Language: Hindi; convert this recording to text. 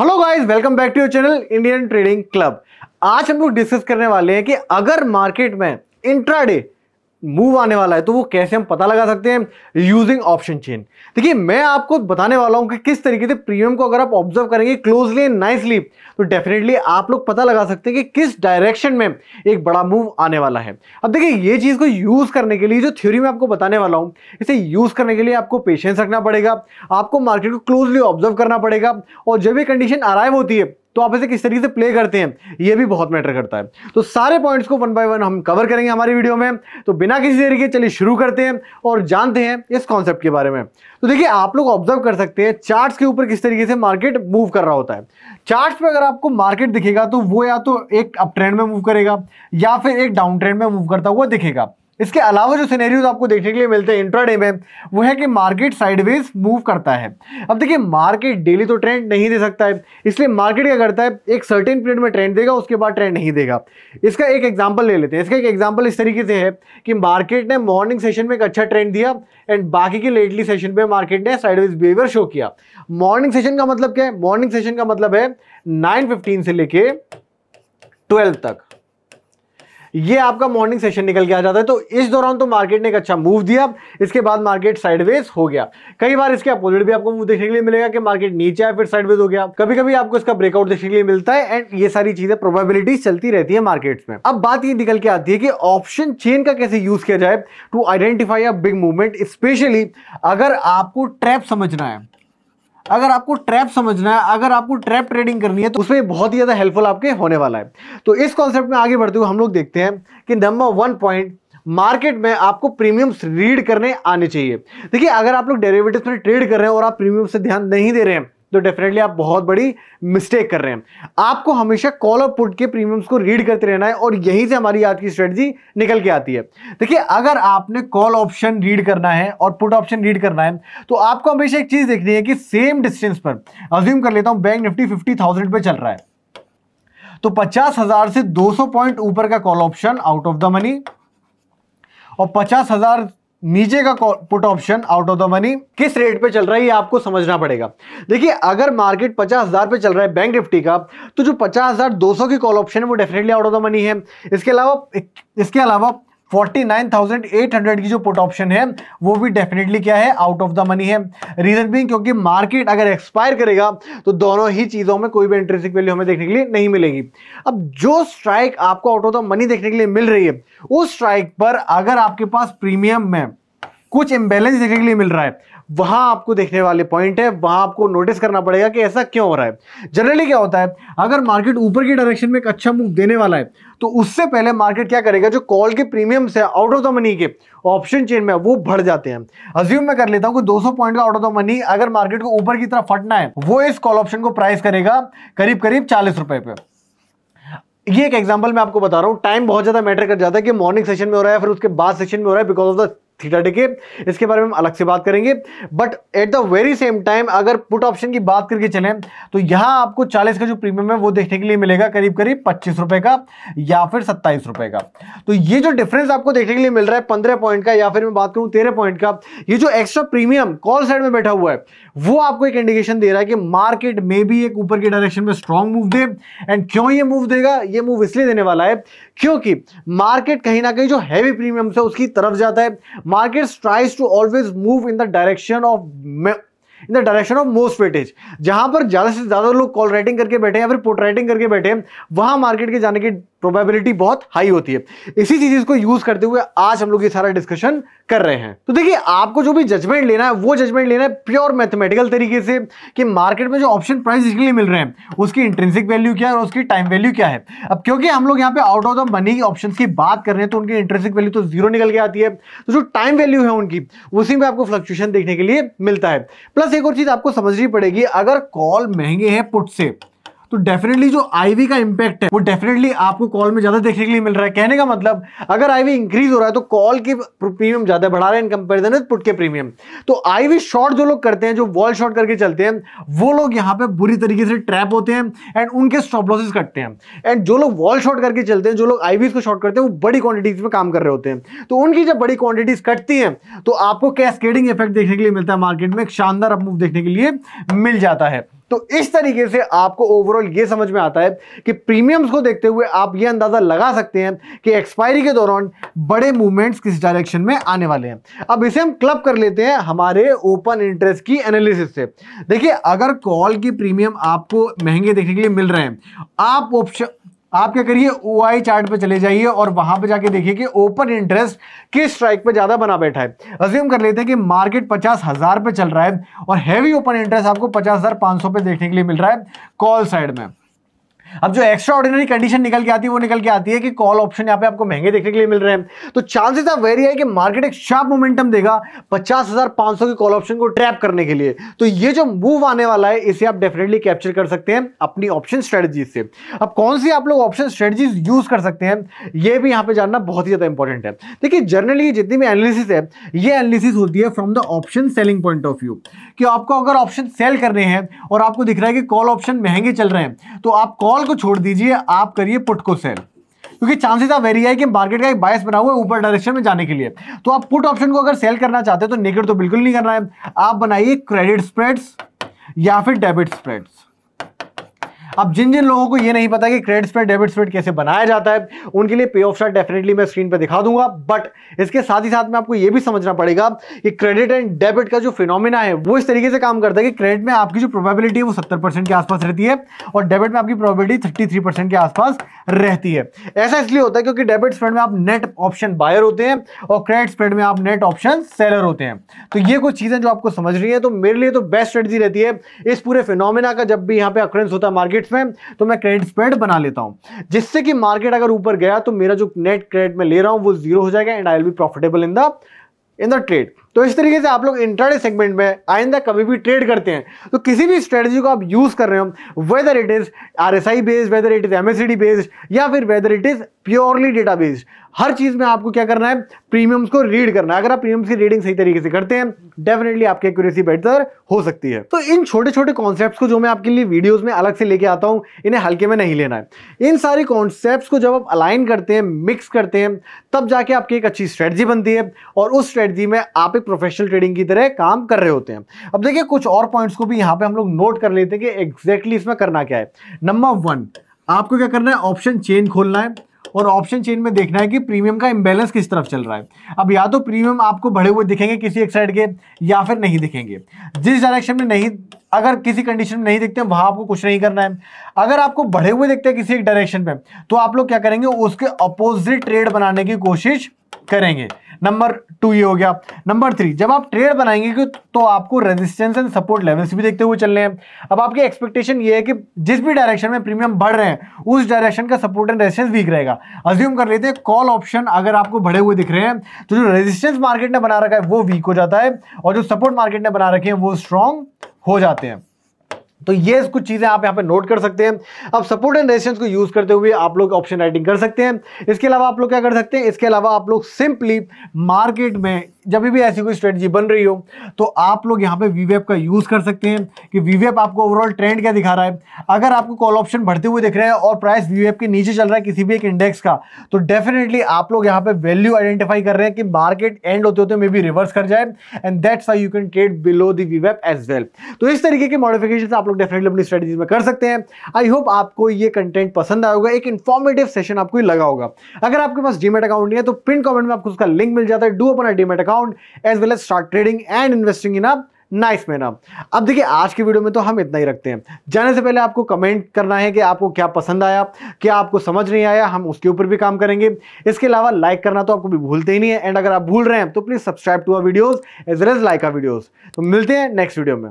hello guys welcome back to your channel Indian trading club आज हम लोग डिस्कस करने वाले हैं कि अगर मार्केट में इंट्राडे मूव आने वाला है तो वो कैसे हम पता लगा सकते हैं यूजिंग ऑप्शन चेन देखिए मैं आपको बताने वाला हूँ कि किस तरीके से प्रीमियम को अगर आप ऑब्जर्व करेंगे क्लोजली एंड नाइसली तो डेफिनेटली आप लोग पता लगा सकते हैं कि किस डायरेक्शन में एक बड़ा मूव आने वाला है अब देखिए ये चीज़ को यूज़ करने के लिए जो थ्योरी मैं आपको बताने वाला हूँ इसे यूज़ करने के लिए आपको पेशेंस रखना पड़ेगा आपको मार्केट को क्लोजली ऑब्जर्व करना पड़ेगा और जब ये कंडीशन अराइव होती है तो आप इसे किस तरीके से प्ले करते हैं यह भी बहुत मैटर करता है तो सारे पॉइंट्स को वन बाय वन हम कवर करेंगे हमारी वीडियो में तो बिना किसी तरीके चलिए शुरू करते हैं और जानते हैं इस कॉन्सेप्ट के बारे में तो देखिए आप लोग ऑब्जर्व कर सकते हैं चार्ट के ऊपर किस तरीके से मार्केट मूव कर रहा होता है चार्ट में अगर आपको मार्केट दिखेगा तो वो या तो एक अप ट्रेंड में मूव करेगा या फिर एक डाउन ट्रेंड में मूव करता हुआ दिखेगा इसके अलावा जो सीनेरियोज आपको देखने के लिए मिलते हैं इंट्राडे में वो है कि मार्केट साइडवेज मूव करता है अब देखिए मार्केट डेली तो ट्रेंड नहीं दे सकता है इसलिए मार्केट क्या करता है एक सर्टेन पीरियड में ट्रेंड देगा उसके बाद ट्रेंड नहीं देगा इसका एक एग्जाम्पल ले लेते हैं इसका एक एग्जाम्पल इस तरीके से है कि मार्केट ने मॉर्निंग सेशन में एक अच्छा ट्रेंड दिया एंड बाकी के लेटली सेशन में मार्केट ने साइडवेज बिहेवियर शो किया मॉर्निंग सेशन का मतलब क्या है मॉर्निंग सेशन का मतलब है नाइन से लेके ट्वेल्व तक ये आपका मॉर्निंग सेशन निकल के आ जाता है तो इस दौरान तो मार्केट ने एक अच्छा मूव दिया इसके बाद मार्केट साइडवेज हो गया कई बार इसके अपोजिट भी आपको मूव देखने के लिए मिलेगा कि मार्केट नीचे आया फिर साइडवेज हो गया कभी कभी आपको इसका ब्रेकआउट देखने के लिए मिलता है एंड ये सारी चीजें प्रोबेबिलिटी चलती रहती है मार्केट में अब बात ये निकल के आती है कि ऑप्शन चेन का कैसे यूज किया जाए to identify a big movement specially अगर आपको ट्रैप समझना है अगर आपको ट्रैप समझना है अगर आपको ट्रैप ट्रेडिंग करनी है तो उसमें बहुत ही ज़्यादा हेल्पफुल आपके होने वाला है तो इस कॉन्सेप्ट में आगे बढ़ते हुए हम लोग देखते हैं कि नंबर वन पॉइंट मार्केट में आपको प्रीमियम्स रीड करने आने चाहिए देखिए अगर आप लोग डेरिवेटिव्स में ट्रेड कर रहे हैं और आप प्रीमियम से ध्यान नहीं दे रहे हैं तो डेफिनेटली आप बहुत बड़ी मिस्टेक कर रहे हैं आपको हमेशा कॉल और पुट के प्रीमियम्स को रीड करते रहना है और यहीं से हमारी आज की स्ट्रेटजी निकल के आती है देखिए अगर आपने कॉल ऑप्शन रीड करना है और पुट ऑप्शन रीड करना है तो आपको हमेशा एक चीज़ देखनी है कि सेम डिस्टेंस पर अज्यूम कर लेता हूं बैंक निफ्टी फिफ्टी थाउजेंड चल रहा है तो पचास से दो पॉइंट ऊपर का call option out of the money और पचास नीचे का put option out of the money किस रेट पे चल रहा है ये आपको समझना पड़ेगा देखिए अगर मार्केट पचास हज़ार पे चल रहा है बैंक निफ्टी का तो जो पचास हज़ार दो सौ की कॉल ऑप्शन है वो definitely out of the money है इसके अलावा इसके अलावा 49,800 की जो पुट ऑप्शन है वो भी डेफिनेटली क्या है आउट ऑफ द मनी है रीजन भी क्योंकि मार्केट अगर एक्सपायर करेगा तो दोनों ही चीज़ों में कोई भी इंटरेस्टिंग वैल्यू हमें देखने के लिए नहीं मिलेगी अब जो स्ट्राइक आपको आउट ऑफ द मनी देखने के लिए मिल रही है उस स्ट्राइक पर अगर आपके पास प्रीमियम में कुछ इम्बेलेंस देखने के लिए मिल रहा है वहां आपको देखने वाले पॉइंट है वहां आपको नोटिस करना पड़ेगा कि ऐसा क्यों हो रहा है जनरली क्या होता है अगर मार्केट ऊपर की डायरेक्शन में एक अच्छा मूव देने वाला है तो उससे पहले मार्केट क्या करेगा जो कॉल के प्रीमियम्स है आउट ऑफ द मनी के ऑप्शन चेन में वो बढ़ जाते हैं अज्यूम मैं कर लेता हूं कि 200 पॉइंट का आउट ऑफ द मनी अगर मार्केट को ऊपर की तरफ फटना है वो इस कॉल ऑप्शन को प्राइस करेगा करीब करीब चालीस रुपए पे ये एक एग्जांपल मैं आपको बता रहा हूँ टाइम बहुत ज्यादा मैटर कर जाता है कि मॉर्निंग सेशन में हो रहा है फिर उसके बाद सेशन में हो रहा है because of the theta day के इसके बारे में हम अलग से बात करेंगे but at the very same time अगर पुट ऑप्शन की बात करके चलें तो यहाँ आपको 40 का जो प्रीमियम है वो देखने के लिए मिलेगा करीब करीब पच्चीस रुपए का या फिर सत्ताईस रुपए का तो ये जो डिफरेंस आपको देखने के लिए मिल रहा है पंद्रह पॉइंट का या फिर मैं बात करूँ तेरह पॉइंट का ये जो एक्स्ट्रा प्रीमियम कॉल साइड में बैठा हुआ है वो आपको एक इंडिकेशन दे रहा है कि मार्केट में भी एक ऊपर के डायरेक्शन में स्ट्रॉन्ग मूव दे एंड क्यों ये मूव देगा ये मूव इसलिए देने वाला है क्योंकि मार्केट कहीं ना कहीं जो हैवी प्रीमियम है उसकी तरफ जाता है market tries to always move in the direction of in the direction of most weightage जहां पर ज्यादा से ज्यादा लोग कॉल राइटिंग करके बैठे हैं या फिर पोर्ट राइटिंग करके बैठे हैं वहां मार्केट के जाने की प्रोबेबिलिटी बहुत हाई होती है इसी चीज को यूज करते हुए आज हम लोग ये सारा डिस्कशन कर रहे हैं तो देखिए आपको जो भी जजमेंट लेना है वो जजमेंट लेना है प्योर मैथमेटिकल तरीके से कि मार्केट में जो ऑप्शन प्राइस इसके लिए मिल रहे हैं उसकी इंट्रेंसिक वैल्यू क्या है और उसकी टाइम वैल्यू क्या है अब क्योंकि हम लोग यहाँ पे out of the money option की बात कर रहे हैं तो उनकी इंट्रेंसिक वैल्यू तो जीरो निकल के आती है तो जो टाइम वैल्यू है उनकी उसी में आपको फ्लक्चुएशन देखने के लिए मिलता है प्लस एक और चीज आपको समझनी पड़ेगी अगर कॉल महंगे हैं पुट से तो डेफिनेटली जो आईवी का इम्पैक्ट है वो डेफिनेटली आपको कॉल में ज़्यादा देखने के लिए मिल रहा है कहने का मतलब अगर आईवी इंक्रीज हो रहा है तो कॉल के प्रीमियम ज़्यादा बढ़ा रहे हैं इन कंपेरिजन विद पुट के प्रीमियम तो आईवी शॉट जो लोग करते हैं जो वॉल शॉट करके चलते हैं वो लोग यहाँ पे बुरी तरीके से ट्रैप होते हैं एंड उनके स्टॉप लॉसेस कटते हैं एंड जो लोग वॉल शॉर्ट करके चलते हैं जो लोग आईवी को शॉर्ट करते हैं वो बड़ी क्वांटिटीज में काम कर रहे होते हैं तो उनकी जब बड़ी क्वांटिटीज कटती हैं तो आपको कैस्केडिंग इफेक्ट देखने के लिए मिलता है मार्केट में एक शानदार अपमूव देखने के लिए मिल जाता है तो इस तरीके से आपको ओवरऑल ये समझ में आता है कि प्रीमियम्स को देखते हुए आप ये अंदाज़ा लगा सकते हैं कि एक्सपायरी के दौरान बड़े मूवमेंट्स किस डायरेक्शन में आने वाले हैं अब इसे हम क्लब कर लेते हैं हमारे ओपन इंटरेस्ट की एनालिसिस से देखिए अगर कॉल की प्रीमियम आपको महंगे देखने के लिए मिल रहे हैं आप ऑप्शन आप क्या करिए ओ आई चार्ट पे चले जाइए और वहां पे जाके देखिए कि ओपन इंटरेस्ट किस स्ट्राइक पे ज्यादा बना बैठा है अज्यूम कर लेते हैं कि मार्केट पचास हजार पे चल रहा है और हैवी ओपन इंटरेस्ट आपको पचास हजार पाँच सौ पे देखने के लिए मिल रहा है कॉल साइड में अब जो एक्स्ट्रा ऑर्डिनरी कंडीशन निकल के आती है वो निकल के आती है कि कॉल ऑप्शन यहाँ पे आपको महंगे देखने के लिए मिल रहे हैं तो चांसेस ऑफ वेरी है कि मार्केट एक शार्प मोमेंटम देगा पचास हजार पांच सौ के कॉल ऑप्शन को ट्रैप करने के लिए तो ये जो मूव आने वाला है इसे आप डेफिनेटली कैप्चर कर सकते हैं अपनी ऑप्शन स्ट्रेटजी से अब कौन सी आप लोग ऑप्शन स्ट्रेटजीज यूज कर सकते हैं ये भी यहाँ पे जानना बहुत ही ज्यादा इंपॉर्टेंट है देखिए जर्नली जितनी भी एनालिसिस है ये एनालिसिस होती है from the option selling point of view कि आपको अगर ऑप्शन सेल करने हैं और आपको दिख रहा है कि कॉल ऑप्शन महंगे चल रहे हैं तो आप कॉल कॉल को छोड़ दीजिए आप करिए पुट को सेल क्योंकि चांसेस आप वेरी है कि मार्केट का एक बायस बना हुआ है ऊपर डायरेक्शन में जाने के लिए तो आप पुट ऑप्शन को अगर सेल करना चाहते हैं तो नेगेटिव तो बिल्कुल नहीं करना है आप बनाइए क्रेडिट स्प्रेड्स या फिर डेबिट स्प्रेड्स अब जिन जिन लोगों को ये नहीं पता कि क्रेडिट स्पेड डेबिट स्पेड कैसे बनाया जाता है उनके लिए पे ऑफ चार्ट डेफिनेटली मैं स्क्रीन पर दिखा दूंगा बट इसके साथ ही साथ में आपको यह भी समझना पड़ेगा कि क्रेडिट एंड डेबिट का जो फिनोमिना है वो इस तरीके से काम करता है कि क्रेडिट में आपकी जो प्रोबेबिलिटी है वो सत्तर के आसपास रहती है और डेबिट में आपकी प्रोबेबिलिटी थर्टी के आसपास रहती है ऐसा इसलिए होता है क्योंकि डेबिट स्प्रेड में आप नेट ऑप्शन बायर होते हैं और क्रेडिट स्प्रेड में आप नेट ऑप्शन सेलर होते हैं तो ये कुछ चीज़ें जो आपको समझ रही है तो मेरे लिए तो बेस्ट स्ट्रेटी रहती है इस पूरे फिनोमिना का जब भी यहाँ पे अक्रेंस होता है मार्केट क्रेडिट्स में तो मैं क्रेडिट स्प्रेड बना लेता हूं जिससे कि मार्केट अगर ऊपर गया तो मेरा जो नेट क्रेडिट में ले रहा हूं वो जीरो हो जाएगा and I will be profitable in the in the trade तो इस तरीके से आप लोग इंट्राडे सेगमेंट में आइंदा कभी भी ट्रेड करते हैं तो किसी भी स्ट्रेटजी को आप यूज़ कर रहे हो whether it is R S I based whether it is M S D based या फिर whether it is purely data based हर चीज़ में आपको क्या करना है प्रीमियम्स को रीड करना है अगर आप प्रीमियम्स की रीडिंग सही तरीके से करते हैं डेफिनेटली आपकी एक्यूरेसी बेहतर हो सकती है तो इन छोटे छोटे कॉन्सेप्ट्स को जो मैं आपके लिए वीडियोस में अलग से लेके आता हूं इन्हें हल्के में नहीं लेना है इन सारे कॉन्सेप्ट्स को जब आप अलाइन करते हैं मिक्स करते हैं तब जाके आपकी एक अच्छी स्ट्रेटजी बनती है और उस स्ट्रेटजी में आप पे प्रोफेशनल ट्रेडिंग की तरह काम कर रहे होते हैं अब देखिए कुछ और पॉइंट्स को भी यहां पे हम लोग नोट कर लेते हैं कि एग्जैक्टली exactly इसमें करना क्या है नंबर वन आपको क्या करना है ऑप्शन चेन खोलना है और ऑप्शन चेन में देखना है कि प्रीमियम का इंबैलेंस किस तरफ चल रहा है अब या तो प्रीमियम आपको बढ़े हुए दिखेंगे किसी एक साइड के या फिर नहीं दिखेंगे जिस डायरेक्शन में नहीं अगर किसी कंडीशन में नहीं दिखते हैं वहां आपको कुछ नहीं करना है अगर आपको बढ़े हुए दिखते हैं किसी एक डायरेक्शन में तो आप लोग क्या करेंगे उसके अपोजिट ट्रेड बनाने की कोशिश करेंगे नंबर टू ये हो गया नंबर थ्री जब आप ट्रेड बनाएंगे तो आपको रेजिस्टेंस एंड सपोर्ट लेवल्स भी देखते हुए चलने हैं अब आपकी एक्सपेक्टेशन ये है कि जिस भी डायरेक्शन में प्रीमियम बढ़ रहे हैं उस डायरेक्शन का सपोर्ट एंड रेजिस्टेंस वीक रहेगा अज्यूम कर लेते हैं कॉल ऑप्शन अगर आपको बढ़े हुए दिख रहे हैं तो जो रेजिस्टेंस मार्केट ने बना रखा है वो वीक हो जाता है और जो सपोर्ट मार्केट ने बना रखे हैं वो स्ट्रांग हो जाते हैं तो ये कुछ चीज़ें आप यहाँ पे नोट कर सकते हैं अब सपोर्ट एंड रेजिस्टेंस को यूज़ करते हुए आप लोग ऑप्शन राइटिंग कर सकते हैं इसके अलावा आप लोग क्या कर सकते हैं इसके अलावा आप लोग सिंपली मार्केट में जब भी ऐसी कोई स्ट्रेटजी बन रही हो तो आप लोग यहाँ पे वीवेप का यूज़ कर सकते हैं कि वीवेप आपको ओवरऑल ट्रेंड क्या दिखा रहा है अगर आपको कॉल ऑप्शन बढ़ते हुए दिख रहे हैं और प्राइस वीवेप के नीचे चल रहा है किसी भी एक इंडेक्स का तो डेफिनेटली आप लोग यहाँ पे वैल्यू आइडेंटिफाई कर रहे हैं कि मार्केट एंड होते होते मे बी रिवर्स कर जाए and that's I you can trade below the वीवेप एज वेल तो इस तरीके के मॉडिफिकेशन आप लोग डेफिनेटली अपनी स्ट्रेटेजी में कर सकते हैं आई होप आपको ये कंटेंट पसंद आया होगा एक इन्फॉर्मेटिव सेशन आपको लगा होगा अगर आपके पास डीमेट अकाउंट नहीं है तो पिन कॉमेंट में आपको उसका लिंक मिल जाता है डू अपना demat account account as well as start trading and investing in a nice nice manner अब देखिए आज की वीडियो में तो हम इतना ही रखते हैं जाने से पहले आपको कमेंट करना है कि आपको क्या पसंद आया क्या आपको समझ नहीं आया हम उसके ऊपर भी काम करेंगे इसके अलावा लाइक करना तो आपको भी भूलते ही नहीं है एंड अगर आप भूल रहे हैं तो please subscribe to our videos as well as like our videos तो मिलते हैं नेक्स्ट वीडियो में